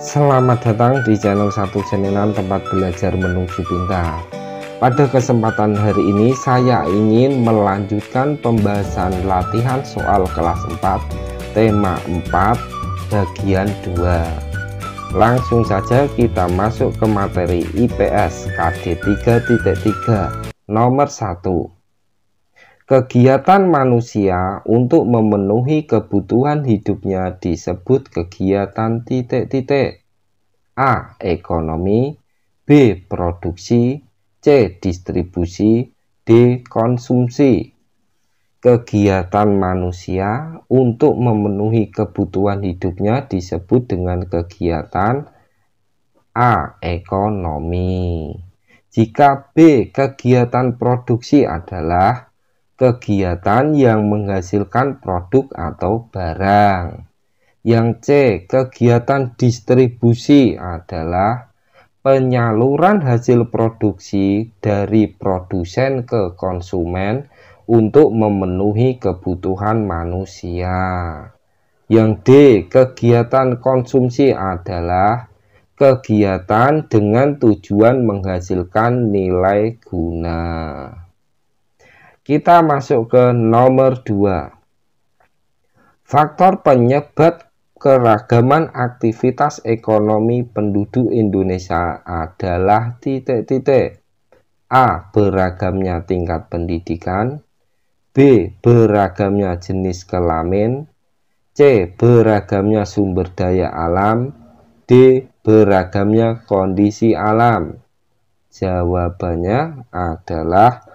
Selamat datang di channel Satu Seninan Tempat Belajar Menuju Pintar. Pada kesempatan hari ini saya ingin melanjutkan pembahasan latihan soal kelas 4 tema 4 bagian 2. Langsung saja kita masuk ke materi IPS KD 3.3 nomor 1 Kegiatan manusia untuk memenuhi kebutuhan hidupnya disebut kegiatan titik-titik A. Ekonomi B. Produksi C. Distribusi D. Konsumsi Kegiatan manusia untuk memenuhi kebutuhan hidupnya disebut dengan kegiatan A. Ekonomi Jika B. Kegiatan produksi adalah kegiatan yang menghasilkan produk atau barang. Yang C, kegiatan distribusi adalah penyaluran hasil produksi dari produsen ke konsumen untuk memenuhi kebutuhan manusia. Yang D, kegiatan konsumsi adalah kegiatan dengan tujuan menghasilkan nilai guna. Kita masuk ke nomor 2. Faktor penyebab keragaman aktivitas ekonomi penduduk Indonesia adalah titik-titik A. Beragamnya tingkat pendidikan B. Beragamnya jenis kelamin C. Beragamnya sumber daya alam D. Beragamnya kondisi alam Jawabannya adalah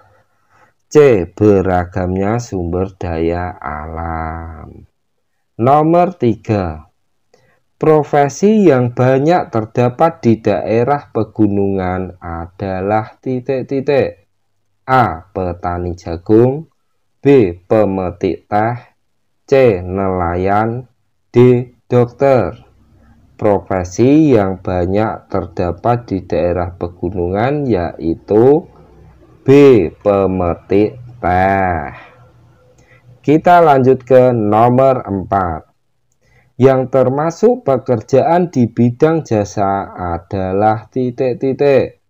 Beragamnya sumber daya alam Nomor 3 Profesi yang banyak terdapat di daerah pegunungan adalah titik-titik A. Petani jagung B. Pemetik teh C. Nelayan D. Dokter Profesi yang banyak terdapat di daerah pegunungan yaitu B. Pemetik teh Kita lanjut ke nomor 4 Yang termasuk pekerjaan di bidang jasa adalah titik-titik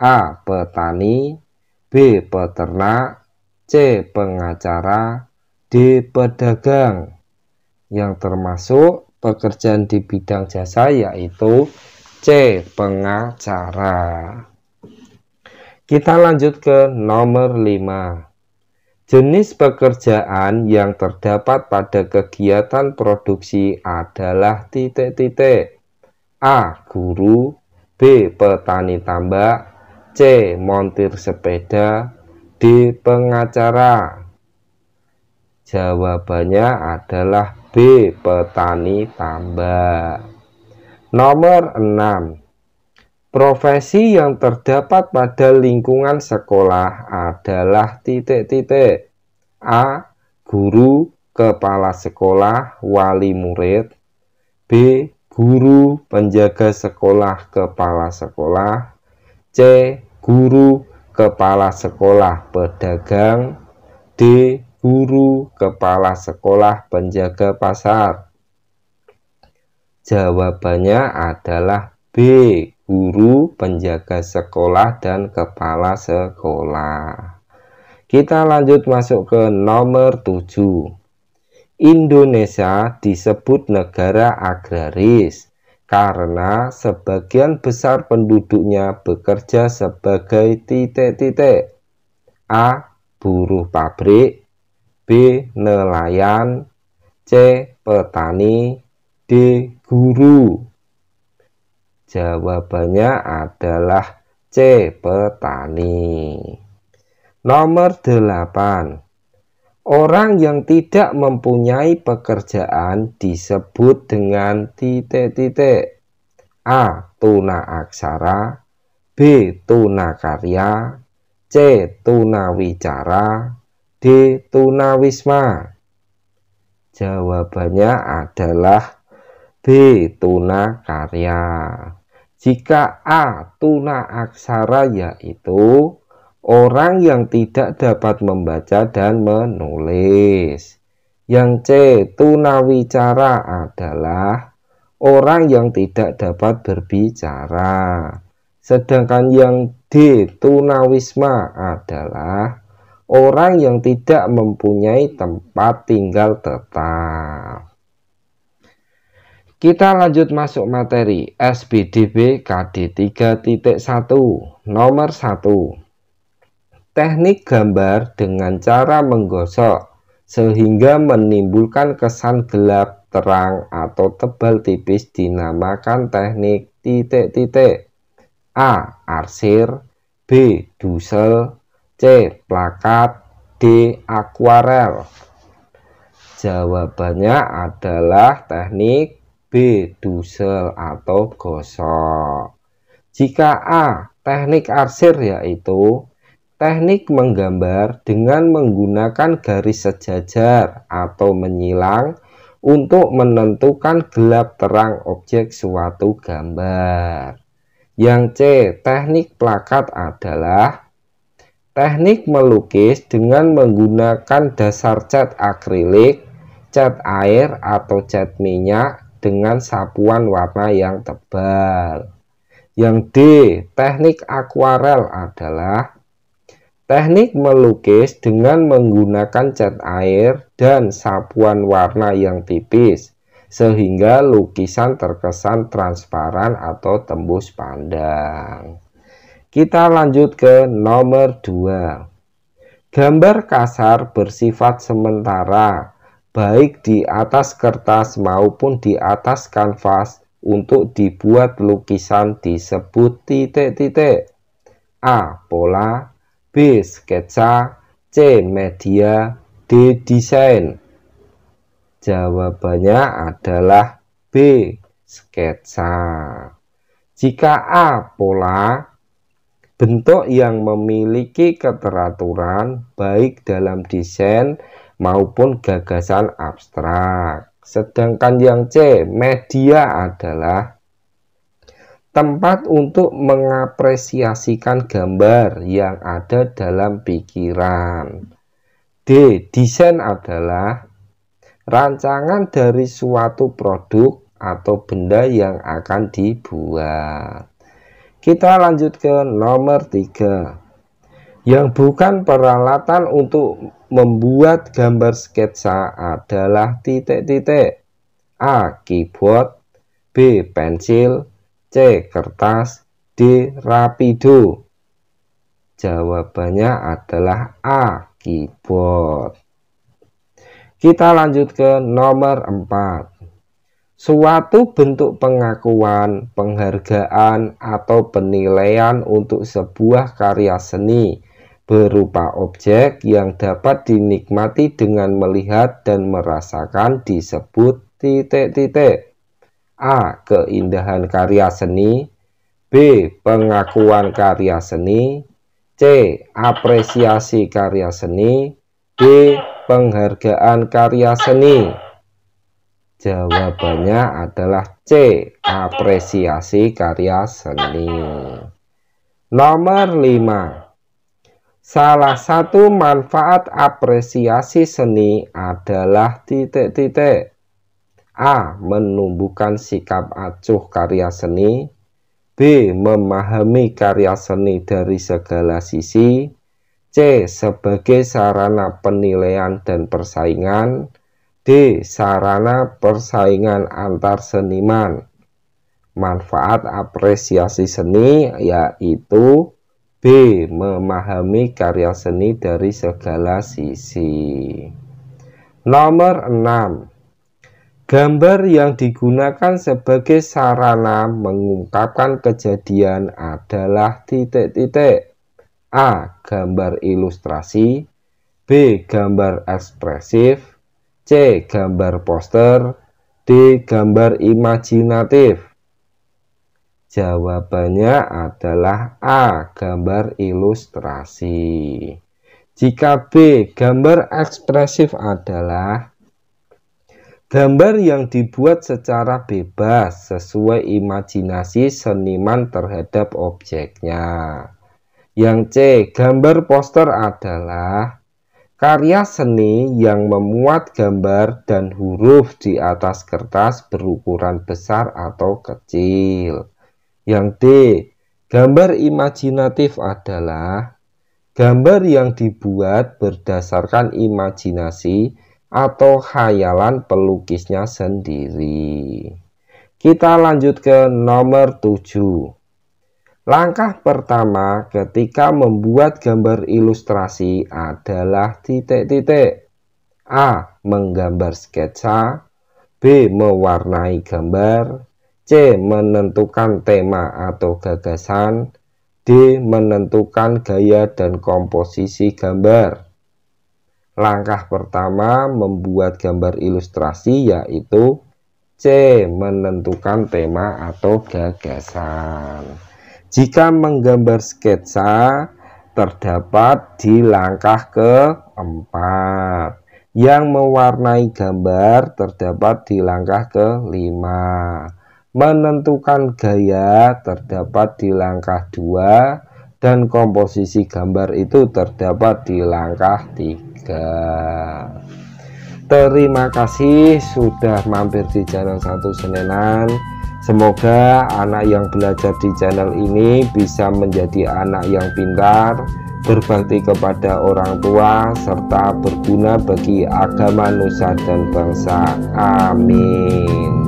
A. Petani B. Peternak C. Pengacara D. Pedagang Yang termasuk pekerjaan di bidang jasa yaitu C. Pengacara kita lanjut ke nomor 5. Jenis pekerjaan yang terdapat pada kegiatan produksi adalah titik-titik. A. Guru B. Petani tambak C. Montir sepeda D. Pengacara Jawabannya adalah B. Petani tambak Nomor 6 Profesi yang terdapat pada lingkungan sekolah adalah titik-titik A. Guru, kepala sekolah, wali murid B. Guru, penjaga sekolah, kepala sekolah C. Guru, kepala sekolah, pedagang D. Guru, kepala sekolah, penjaga pasar Jawabannya adalah B guru, penjaga sekolah, dan kepala sekolah. Kita lanjut masuk ke nomor 7. Indonesia disebut negara agraris karena sebagian besar penduduknya bekerja sebagai titik-titik. A. Buruh pabrik B. Nelayan C. Petani D. Guru Jawabannya adalah C. Petani Nomor 8 Orang yang tidak mempunyai pekerjaan disebut dengan titik-titik A. Tuna aksara B. Tuna karya C. Tuna wicara D. Tuna wisma Jawabannya adalah B. Tuna karya jika A tuna aksara yaitu orang yang tidak dapat membaca dan menulis. Yang C tuna wicara adalah orang yang tidak dapat berbicara. Sedangkan yang D tunawisma adalah orang yang tidak mempunyai tempat tinggal tetap. Kita lanjut masuk materi SBDB KD 3.1 nomor 1. Teknik gambar dengan cara menggosok sehingga menimbulkan kesan gelap, terang, atau tebal tipis dinamakan teknik titik-titik. A. Arsir B. Dusel C. Plakat D. Akuarel Jawabannya adalah teknik B. Dusel atau gosok. Jika A. Teknik arsir yaitu teknik menggambar dengan menggunakan garis sejajar atau menyilang untuk menentukan gelap terang objek suatu gambar. Yang C. Teknik plakat adalah teknik melukis dengan menggunakan dasar cat akrilik, cat air atau cat minyak dengan sapuan warna yang tebal. Yang D, teknik akuarel adalah teknik melukis dengan menggunakan cat air dan sapuan warna yang tipis sehingga lukisan terkesan transparan atau tembus pandang. Kita lanjut ke nomor 2. Gambar kasar bersifat sementara baik di atas kertas maupun di atas kanvas untuk dibuat lukisan disebut titik-titik. A. Pola B. Sketsa C. Media D. Desain Jawabannya adalah B. Sketsa Jika A. Pola Bentuk yang memiliki keteraturan baik dalam desain maupun gagasan abstrak. Sedangkan yang C, media adalah tempat untuk mengapresiasikan gambar yang ada dalam pikiran. D, desain adalah rancangan dari suatu produk atau benda yang akan dibuat. Kita lanjut ke nomor 3 yang bukan peralatan untuk membuat gambar sketsa adalah titik-titik A. Keyboard B. Pensil C. Kertas D. Rapido Jawabannya adalah A. Keyboard Kita lanjut ke nomor 4 Suatu bentuk pengakuan, penghargaan, atau penilaian untuk sebuah karya seni berupa objek yang dapat dinikmati dengan melihat dan merasakan disebut titik-titik. A. Keindahan karya seni B. Pengakuan karya seni C. Apresiasi karya seni D. Penghargaan karya seni Jawabannya adalah C. Apresiasi karya seni Nomor 5 Salah satu manfaat apresiasi seni adalah titik-titik. A. Menumbuhkan sikap acuh karya seni. B. Memahami karya seni dari segala sisi. C. Sebagai sarana penilaian dan persaingan. D. Sarana persaingan antar seniman. Manfaat apresiasi seni yaitu B. Memahami karya seni dari segala sisi Nomor 6 Gambar yang digunakan sebagai sarana mengungkapkan kejadian adalah titik-titik A. Gambar ilustrasi B. Gambar ekspresif C. Gambar poster D. Gambar imajinatif Jawabannya adalah A. Gambar ilustrasi. Jika B. Gambar ekspresif adalah gambar yang dibuat secara bebas sesuai imajinasi seniman terhadap objeknya. Yang C. Gambar poster adalah karya seni yang memuat gambar dan huruf di atas kertas berukuran besar atau kecil. Yang D. Gambar imajinatif adalah gambar yang dibuat berdasarkan imajinasi atau khayalan pelukisnya sendiri. Kita lanjut ke nomor 7. Langkah pertama ketika membuat gambar ilustrasi adalah titik-titik. A. Menggambar sketsa B. Mewarnai gambar C. Menentukan tema atau gagasan D. Menentukan gaya dan komposisi gambar Langkah pertama membuat gambar ilustrasi yaitu C. Menentukan tema atau gagasan Jika menggambar sketsa terdapat di langkah keempat yang mewarnai gambar terdapat di langkah kelima. Menentukan gaya terdapat di langkah 2 dan komposisi gambar itu terdapat di langkah 3. Terima kasih sudah mampir di channel Satu Senenan. Semoga anak yang belajar di channel ini bisa menjadi anak yang pintar, berbakti kepada orang tua, serta berguna bagi agama, nusa, dan bangsa. Amin.